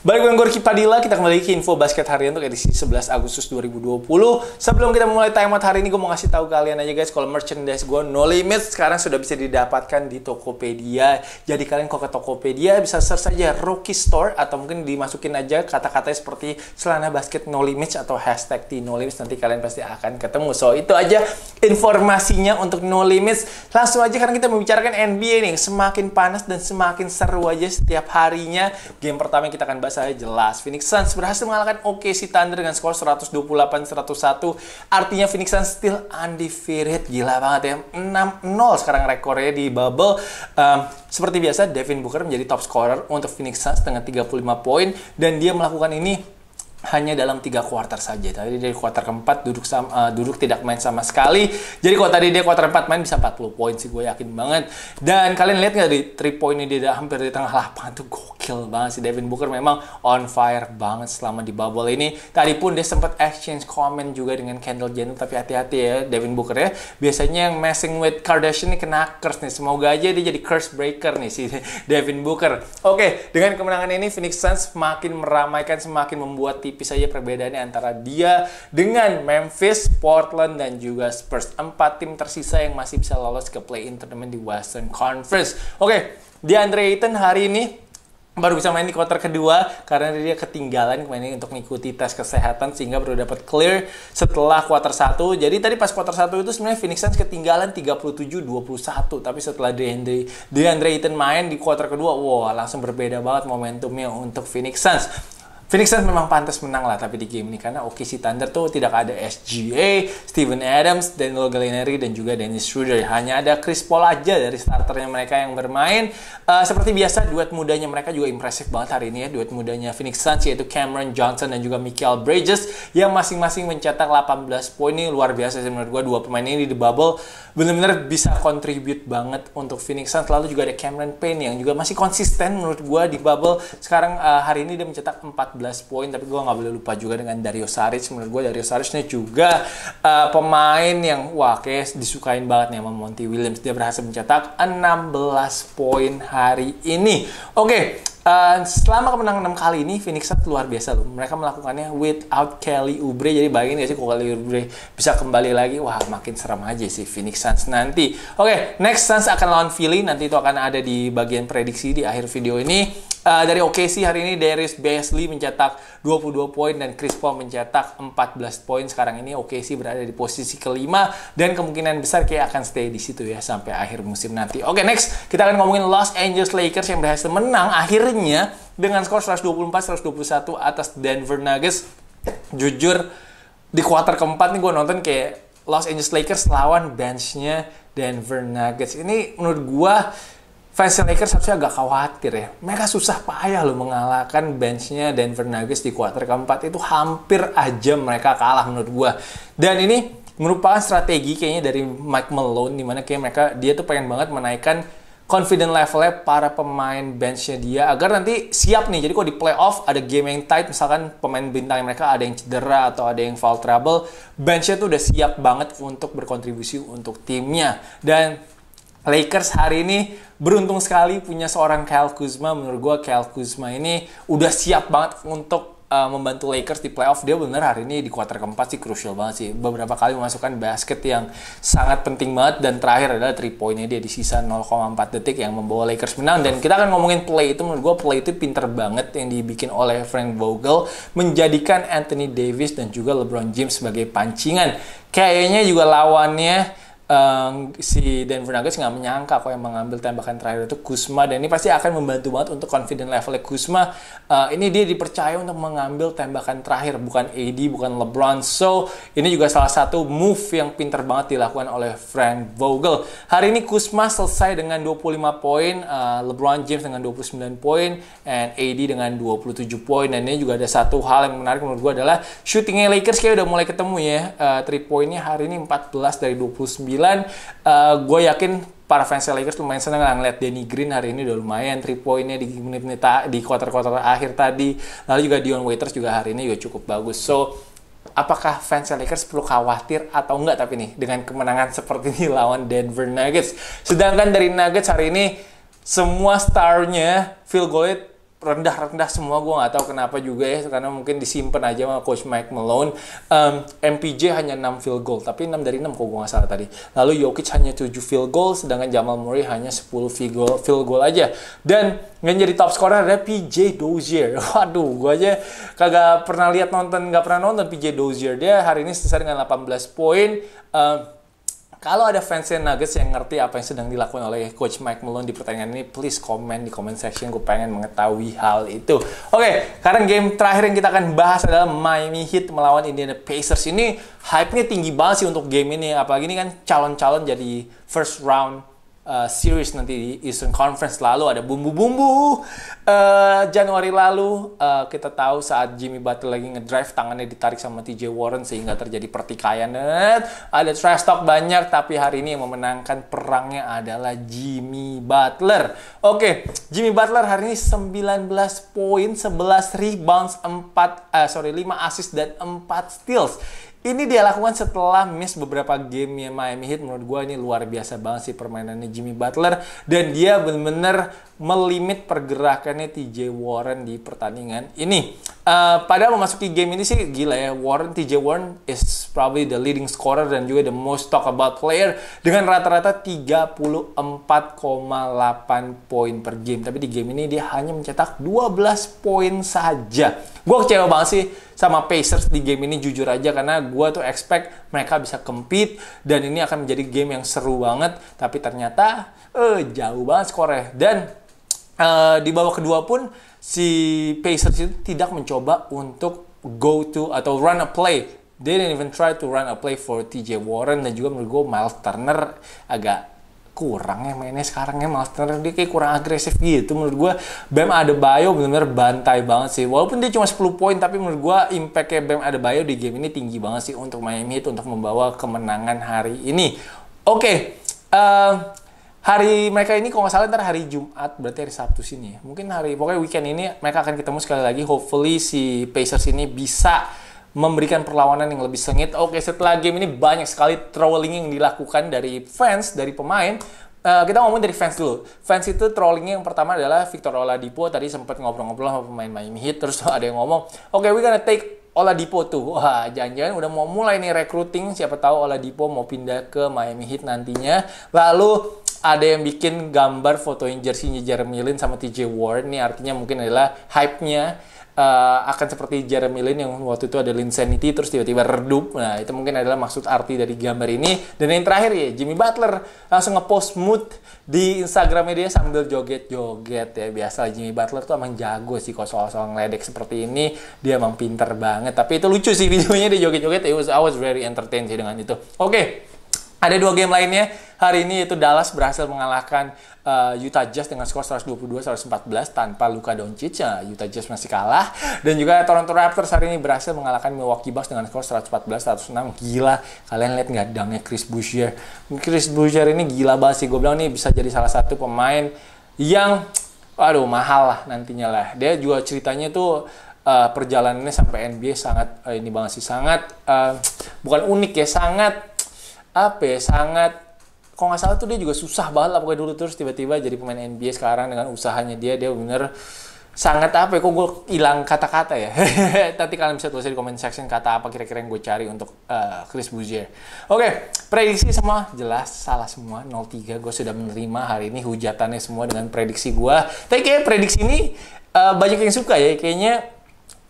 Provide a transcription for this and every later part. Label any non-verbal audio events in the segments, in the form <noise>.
Balik dengan Gorki Padilla, kita kembali ke info basket hari ini untuk edisi 11 Agustus 2020. Sebelum kita mulai timeout hari ini, gue mau ngasih tahu kalian aja guys, kalau merchandise gue No limit sekarang sudah bisa didapatkan di Tokopedia. Jadi kalian kalau ke Tokopedia bisa search aja Rocky Store atau mungkin dimasukin aja kata-katanya seperti celana basket No limit atau hashtag di No Limits. Nanti kalian pasti akan ketemu. So itu aja informasinya untuk No limit. Langsung aja karena kita membicarakan NBA nih, semakin panas dan semakin seru aja setiap harinya. Game pertama yang kita akan bahas saya jelas. Phoenix Suns berhasil mengalahkan OKC Thunder dengan skor 128-101. Artinya Phoenix Suns still undefeated. Gila banget ya. 6-0 sekarang rekornya di bubble. Um, seperti biasa, Devin Booker menjadi top scorer untuk Phoenix Suns dengan 35 poin. Dan dia melakukan ini hanya dalam tiga kuarter saja. Tadi dari kuarter keempat duduk sama, uh, duduk tidak main sama sekali. Jadi kalau tadi dia kuarter empat main bisa 40 poin sih gue yakin banget. Dan kalian lihat nggak di three point ini dia hampir di tengah lapangan tuh gokil banget sih Devin Booker memang on fire banget selama di bubble ini. Tadi pun dia sempat exchange comment juga dengan Kendall Jenner tapi hati-hati ya Devin Booker ya. Biasanya yang messing with Kardashian ini kena curse nih. Semoga aja dia jadi curse breaker nih si <laughs> Devin Booker. Oke, dengan kemenangan ini Phoenix Suns semakin meramaikan, semakin membuat tipis saja perbedaannya antara dia dengan Memphis, Portland, dan juga Spurs. Empat tim tersisa yang masih bisa lolos ke play-in tournament di Western Conference. Oke, okay, di Andre Ayton hari ini baru bisa main di quarter kedua karena dia ketinggalan kemarin untuk mengikuti tes kesehatan sehingga baru dapat clear setelah quarter 1. Jadi tadi pas quarter 1 itu sebenarnya Phoenix Suns ketinggalan 37-21 tapi setelah DeAndre DeAndre Ayton main di quarter kedua, wow langsung berbeda banget momentumnya untuk Phoenix Suns. Phoenix Suns memang pantas menang lah tapi di game ini karena OKC Thunder tuh tidak ada SGA, Steven Adams, Daniel Gallinari dan juga Dennis Schroeder. Hanya ada Chris Paul aja dari starternya mereka yang bermain. Uh, seperti biasa duet mudanya mereka juga impresif banget hari ini ya. Duet mudanya Phoenix Suns yaitu Cameron Johnson dan juga Michael Bridges yang masing-masing mencetak 18 poin ini luar biasa sih menurut gua dua pemain ini di bubble benar-benar bisa kontribut banget untuk Phoenix Suns. Lalu juga ada Cameron Payne yang juga masih konsisten menurut gua di bubble. Sekarang uh, hari ini dia mencetak 4 14 poin tapi gue nggak boleh lupa juga dengan Dario Saric menurut gue Dario Saric ini juga uh, pemain yang wah kayak disukain banget nih sama Monty Williams dia berhasil mencetak 16 poin hari ini oke okay. Uh, eh, selama kemenangan 6 kali ini Phoenix Suns luar biasa loh. Mereka melakukannya without Kelly Oubre. Jadi bayangin ya sih kalau Kelly Oubre bisa kembali lagi, wah makin serem aja sih Phoenix Suns nanti. Oke, okay, next Suns akan lawan Philly nanti itu akan ada di bagian prediksi di akhir video ini. Uh, dari OKC hari ini Darius Basley mencetak 22 poin dan Chris Paul mencetak 14 poin. Sekarang ini OKC berada di posisi kelima dan kemungkinan besar kayak akan stay di situ ya sampai akhir musim nanti. Oke, okay, next kita akan ngomongin Los Angeles Lakers yang berhasil menang akhirnya dengan skor 124-121 atas Denver Nuggets. Jujur di kuarter keempat nih gue nonton kayak Los Angeles Lakers lawan benchnya Denver Nuggets. Ini menurut gue fans Lakers harusnya agak khawatir ya. Mereka susah payah loh mengalahkan benchnya Denver Nuggets di kuarter keempat itu hampir aja mereka kalah menurut gua. Dan ini merupakan strategi kayaknya dari Mike Malone dimana kayak mereka dia tuh pengen banget menaikkan confident levelnya para pemain benchnya dia agar nanti siap nih jadi kalau di playoff ada game yang tight misalkan pemain bintang mereka ada yang cedera atau ada yang foul trouble benchnya tuh udah siap banget untuk berkontribusi untuk timnya dan Lakers hari ini beruntung sekali punya seorang Kyle Kuzma. Menurut gue Kyle Kuzma ini udah siap banget untuk uh, membantu Lakers di playoff. Dia bener hari ini di kuarter keempat sih krusial banget sih. Beberapa kali memasukkan basket yang sangat penting banget. Dan terakhir adalah 3 poinnya dia di sisa 0,4 detik yang membawa Lakers menang. Dan kita akan ngomongin play itu. Menurut gue play itu pinter banget yang dibikin oleh Frank Vogel. Menjadikan Anthony Davis dan juga LeBron James sebagai pancingan. Kayaknya juga lawannya um, si Denver Nuggets nggak menyangka kok yang mengambil tembakan terakhir itu Kuzma dan ini pasti akan membantu banget untuk confident levelnya Kuzma. Uh, ini dia dipercaya untuk mengambil tembakan terakhir bukan AD bukan LeBron. So ini juga salah satu move yang pinter banget dilakukan oleh Frank Vogel. Hari ini Kuzma selesai dengan 25 poin, uh, LeBron James dengan 29 poin, and AD dengan 27 poin. Dan ini juga ada satu hal yang menarik menurut gue adalah shootingnya Lakers kayak udah mulai ketemu ya. Uh, three pointnya hari ini 14 dari 29 penampilan uh, eh, gue yakin para fans Lakers lumayan seneng lah ngeliat Danny Green hari ini udah lumayan 3 pointnya di menit-menit di quarter-quarter akhir tadi lalu juga Dion Waiters juga hari ini juga cukup bagus so apakah fans Lakers perlu khawatir atau enggak tapi nih dengan kemenangan <laughs> seperti ini lawan Denver Nuggets sedangkan dari Nuggets hari ini semua starnya field goal rendah-rendah semua gue nggak tahu kenapa juga ya karena mungkin disimpan aja sama coach Mike Malone um, MPJ hanya 6 field goal tapi 6 dari 6 kok gue nggak salah tadi lalu Jokic hanya 7 field goal sedangkan Jamal Murray hanya 10 field goal, field goal aja dan yang jadi top scorer ada PJ Dozier <laughs> waduh gue aja kagak pernah lihat nonton nggak pernah nonton PJ Dozier dia hari ini selesai dengan 18 poin um, kalau ada fansnya Nuggets yang ngerti apa yang sedang dilakukan oleh Coach Mike Malone di pertandingan ini, please comment di comment section. Gue pengen mengetahui hal itu. Oke, okay, karena game terakhir yang kita akan bahas adalah Miami Heat melawan Indiana Pacers. Ini hype-nya tinggi banget sih untuk game ini. Apalagi ini kan calon-calon jadi first round uh, series nanti di Eastern Conference lalu ada bumbu-bumbu uh, Januari lalu uh, kita tahu saat Jimmy Butler lagi ngedrive tangannya ditarik sama TJ Warren sehingga terjadi pertikaian ada trash talk banyak tapi hari ini yang memenangkan perangnya adalah Jimmy Butler oke okay, Jimmy Butler hari ini 19 poin 11 rebounds 4 uh, sorry 5 assist dan 4 steals ini dia lakukan setelah miss beberapa game yang Miami Heat. Menurut gue ini luar biasa banget sih permainannya Jimmy Butler. Dan dia benar-benar melimit pergerakannya TJ Warren di pertandingan ini. Uh, padahal memasuki game ini sih gila ya Warren TJ Warren is probably the leading scorer dan juga the most talk about player dengan rata-rata 34,8 poin per game tapi di game ini dia hanya mencetak 12 poin saja gue kecewa banget sih sama Pacers di game ini jujur aja karena gue tuh expect mereka bisa compete dan ini akan menjadi game yang seru banget tapi ternyata eh jauh banget skornya dan uh, di babak kedua pun si Pacers itu tidak mencoba untuk go to atau run a play. They didn't even try to run a play for TJ Warren dan juga menurut gue Miles Turner agak kurang ya mainnya sekarang ya Miles Turner dia kayak kurang agresif gitu menurut gue Bam Adebayo bener-bener bantai banget sih walaupun dia cuma 10 poin tapi menurut gue impactnya Bam Adebayo di game ini tinggi banget sih untuk Miami itu untuk membawa kemenangan hari ini oke okay. uh, eh, hari mereka ini kalau nggak salah ntar hari Jumat berarti hari Sabtu sini ya. Mungkin hari pokoknya weekend ini mereka akan ketemu sekali lagi. Hopefully si Pacers ini bisa memberikan perlawanan yang lebih sengit. Oke, setelah game ini banyak sekali trolling yang dilakukan dari fans, dari pemain. Uh, kita ngomong dari fans dulu. Fans itu trollingnya yang pertama adalah Victor Oladipo. Tadi sempat ngobrol-ngobrol sama pemain Miami Heat. Terus <laughs> ada yang ngomong, oke, okay, we gonna take Oladipo tuh. <laughs> Wah, jangan-jangan udah mau mulai nih recruiting. Siapa tahu Oladipo mau pindah ke Miami Heat nantinya. Lalu ada yang bikin gambar fotoin jersinya Jeremy Lin sama TJ Ward nih artinya mungkin adalah hype-nya uh, akan seperti Jeremy Lin yang waktu itu ada Linsanity terus tiba-tiba redup. Nah, itu mungkin adalah maksud arti dari gambar ini. Dan yang terakhir ya, Jimmy Butler langsung ngepost mood di instagram dia sambil joget-joget ya. Biasa Jimmy Butler tuh emang jago sih kalau soal-soal ngeledek seperti ini. Dia emang pinter banget. Tapi itu lucu sih <laughs> videonya dia joget-joget. I was very entertained sih dengan itu. Oke, okay. ada dua game lainnya Hari ini itu Dallas berhasil mengalahkan uh, Utah Jazz dengan skor 122-114 tanpa Luka Doncic. Uh, Utah Jazz masih kalah. Dan juga Toronto Raptors hari ini berhasil mengalahkan Milwaukee Bucks dengan skor 114-106. Gila, kalian lihat nggak dangnya Chris Boucher. Chris Boucher ini gila banget sih. Gue bilang nih bisa jadi salah satu pemain yang aduh mahal lah nantinya lah. Dia juga ceritanya tuh uh, perjalanannya sampai NBA sangat uh, ini banget sih sangat uh, bukan unik ya sangat apa ya sangat kalau nggak salah tuh dia juga susah banget lah pokoknya dulu terus tiba-tiba jadi pemain NBA sekarang dengan usahanya dia dia bener sangat apa ya, kok gue hilang kata-kata ya <laughs> Tapi kalian bisa tulis di comment section kata apa kira-kira yang gue cari untuk uh, Chris Buzier oke okay, prediksi semua jelas salah semua 03 gue sudah menerima hari ini hujatannya semua dengan prediksi gue tapi kayak prediksi ini uh, banyak yang suka ya kayaknya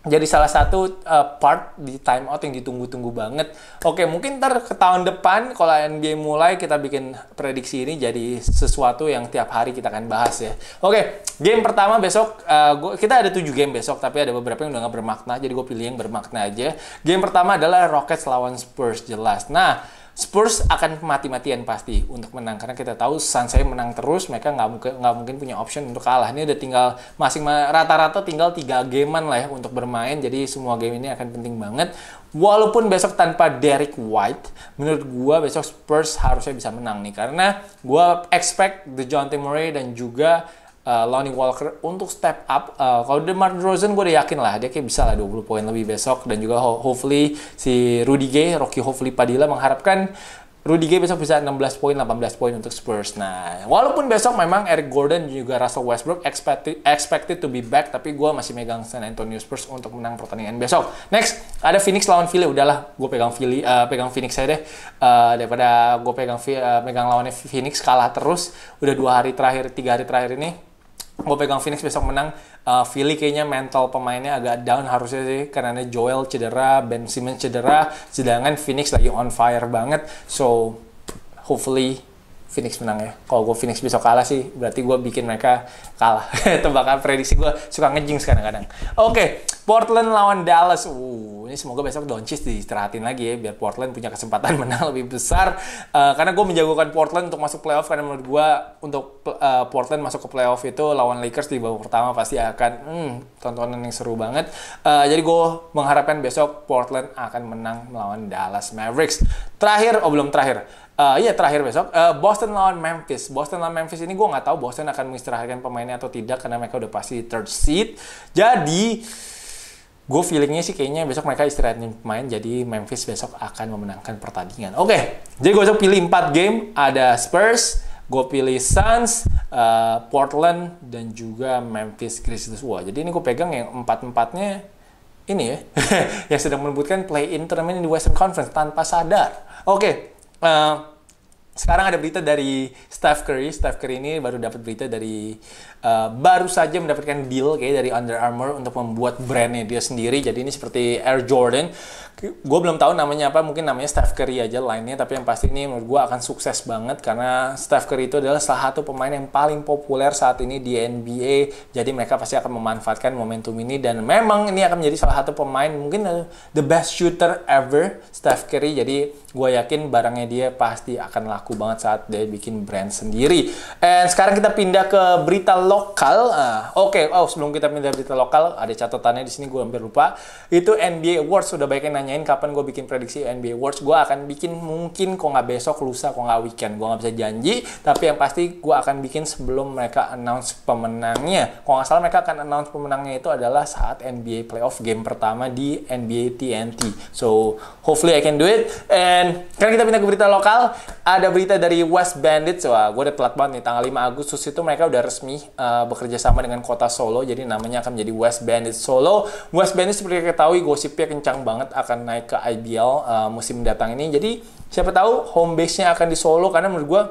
jadi salah satu uh, part di time out yang ditunggu-tunggu banget. Oke, mungkin ntar ke tahun depan kalau NBA mulai kita bikin prediksi ini jadi sesuatu yang tiap hari kita akan bahas ya. Oke, game pertama besok uh, gua, kita ada tujuh game besok tapi ada beberapa yang udah nggak bermakna jadi gue pilih yang bermakna aja. Game pertama adalah Rockets lawan Spurs jelas. Nah, Spurs akan mati-matian pasti untuk menang karena kita tahu saya menang terus mereka nggak mungkin nggak mungkin punya option untuk kalah ini udah tinggal masing rata-rata tinggal tiga gamean lah ya untuk bermain jadi semua game ini akan penting banget walaupun besok tanpa Derek White menurut gua besok Spurs harusnya bisa menang nih karena gua expect the John Murray dan juga uh, Lonnie Walker untuk step up. Uh, kalau DeMar DeRozan gue udah yakin lah dia kayak bisa lah 20 poin lebih besok dan juga hopefully si Rudy Gay, Rocky hopefully Padilla mengharapkan Rudy Gay besok bisa 16 poin, 18 poin untuk Spurs. Nah, walaupun besok memang Eric Gordon juga Russell Westbrook expected, expected to be back, tapi gue masih megang San Antonio Spurs untuk menang pertandingan besok. Next, ada Phoenix lawan Philly. Udahlah, gue pegang Philly, uh, pegang Phoenix aja deh. Uh, daripada gue pegang uh, pegang lawannya Phoenix kalah terus. Udah dua hari terakhir, tiga hari terakhir ini gue pegang Phoenix besok menang. Uh, Philly kayaknya mental pemainnya agak down harusnya sih karena Joel cedera, Ben Simmons cedera, sedangkan Phoenix lagi on fire banget. So hopefully Phoenix menang ya. Kalau gue Phoenix besok kalah sih, berarti gue bikin mereka kalah. <laughs> Tebakan prediksi gue suka ngejing kadang-kadang. Oke, okay, Portland lawan Dallas. Uh, ini semoga besok Doncic diistirahatin lagi ya, biar Portland punya kesempatan <laughs> menang lebih besar. Uh, karena gue menjagokan Portland untuk masuk playoff, karena menurut gue untuk uh, Portland masuk ke playoff itu lawan Lakers di babak pertama pasti akan hmm, tontonan yang seru banget. Uh, jadi gue mengharapkan besok Portland akan menang melawan Dallas Mavericks. Terakhir, oh belum terakhir, Uh, iya terakhir besok uh, Boston lawan Memphis. Boston lawan Memphis ini gue nggak tahu Boston akan mengistirahatkan pemainnya atau tidak karena mereka udah pasti third seed. Jadi gue feelingnya sih kayaknya besok mereka istirahatin pemain jadi Memphis besok akan memenangkan pertandingan. Oke, okay. jadi gue besok pilih empat game ada Spurs, gue pilih Suns, uh, Portland dan juga Memphis Grizzlies. Wah, jadi ini gue pegang yang empat empatnya ini ya <laughs> yang sedang merebutkan play-in tournament di Western Conference tanpa sadar. Oke, okay. 嗯。Sekarang ada berita dari Steph Curry. Steph Curry ini baru dapat berita dari uh, baru saja mendapatkan deal kayak dari Under Armour untuk membuat brandnya dia sendiri. Jadi ini seperti Air Jordan. Gue belum tahu namanya apa. Mungkin namanya Steph Curry aja lainnya. Tapi yang pasti ini menurut gue akan sukses banget karena Steph Curry itu adalah salah satu pemain yang paling populer saat ini di NBA. Jadi mereka pasti akan memanfaatkan momentum ini dan memang ini akan menjadi salah satu pemain mungkin the best shooter ever Steph Curry. Jadi gue yakin barangnya dia pasti akan laku laku banget saat dia bikin brand sendiri. And sekarang kita pindah ke berita lokal. Uh, Oke, okay. oh sebelum kita pindah berita lokal, ada catatannya di sini gue hampir lupa. Itu NBA Awards sudah banyak yang nanyain kapan gue bikin prediksi NBA Awards. Gue akan bikin mungkin kok nggak besok, lusa, kok nggak weekend. Gue nggak bisa janji, tapi yang pasti gue akan bikin sebelum mereka announce pemenangnya. Kalau nggak salah mereka akan announce pemenangnya itu adalah saat NBA playoff game pertama di NBA TNT. So hopefully I can do it. And sekarang kita pindah ke berita lokal. Ada berita berita dari West Bandits, wah gue udah telat banget nih, tanggal 5 Agustus itu mereka udah resmi uh, bekerja sama dengan kota Solo, jadi namanya akan menjadi West Bandit Solo. West Bandit seperti kita ketahui gosipnya kencang banget akan naik ke IBL uh, eh, musim mendatang ini, jadi siapa tahu home base-nya akan di Solo, karena menurut gue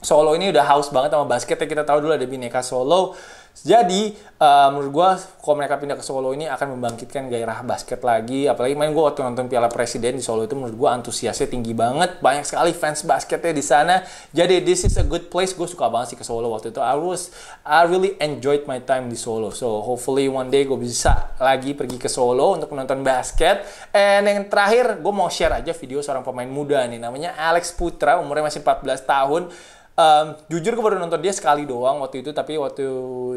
Solo ini udah haus banget sama basketnya kita tahu dulu ada Bineka Solo jadi uh, menurut gue kalau mereka pindah ke Solo ini akan membangkitkan gairah basket lagi. Apalagi main gue waktu nonton Piala Presiden di Solo itu menurut gue antusiasnya tinggi banget. Banyak sekali fans basketnya di sana. Jadi this is a good place. Gue suka banget sih ke Solo waktu itu. I was I really enjoyed my time di Solo. So hopefully one day gue bisa lagi pergi ke Solo untuk menonton basket. And yang terakhir gue mau share aja video seorang pemain muda nih namanya Alex Putra umurnya masih 14 tahun um, jujur gue baru nonton dia sekali doang waktu itu tapi waktu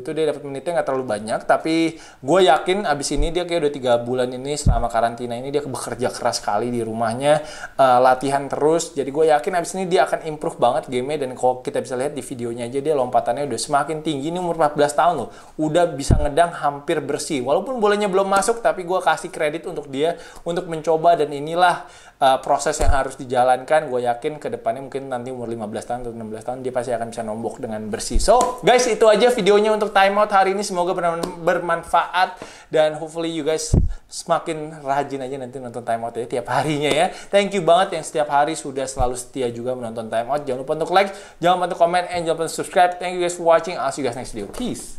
itu dia dapat menitnya nggak terlalu banyak tapi gue yakin abis ini dia kayak udah tiga bulan ini selama karantina ini dia bekerja keras sekali di rumahnya uh, latihan terus jadi gue yakin abis ini dia akan improve banget game-nya dan kalau kita bisa lihat di videonya aja dia lompatannya udah semakin tinggi ini umur 14 tahun loh udah bisa ngedang hampir bersih walaupun bolanya belum masuk tapi gue kasih kredit untuk dia untuk mencoba dan inilah uh, proses yang harus dijalankan gue yakin ke depannya mungkin nanti umur 15 tahun atau 16 tahun dia pasti akan bisa nombok dengan bersih so guys itu aja videonya untuk time out hari ini semoga bermanfaat dan hopefully you guys semakin rajin aja nanti nonton time out ya tiap harinya ya. Thank you banget yang setiap hari sudah selalu setia juga menonton time out. Jangan lupa untuk like, jangan lupa untuk comment and jangan lupa untuk subscribe. Thank you guys for watching. I'll see you guys next video. Peace.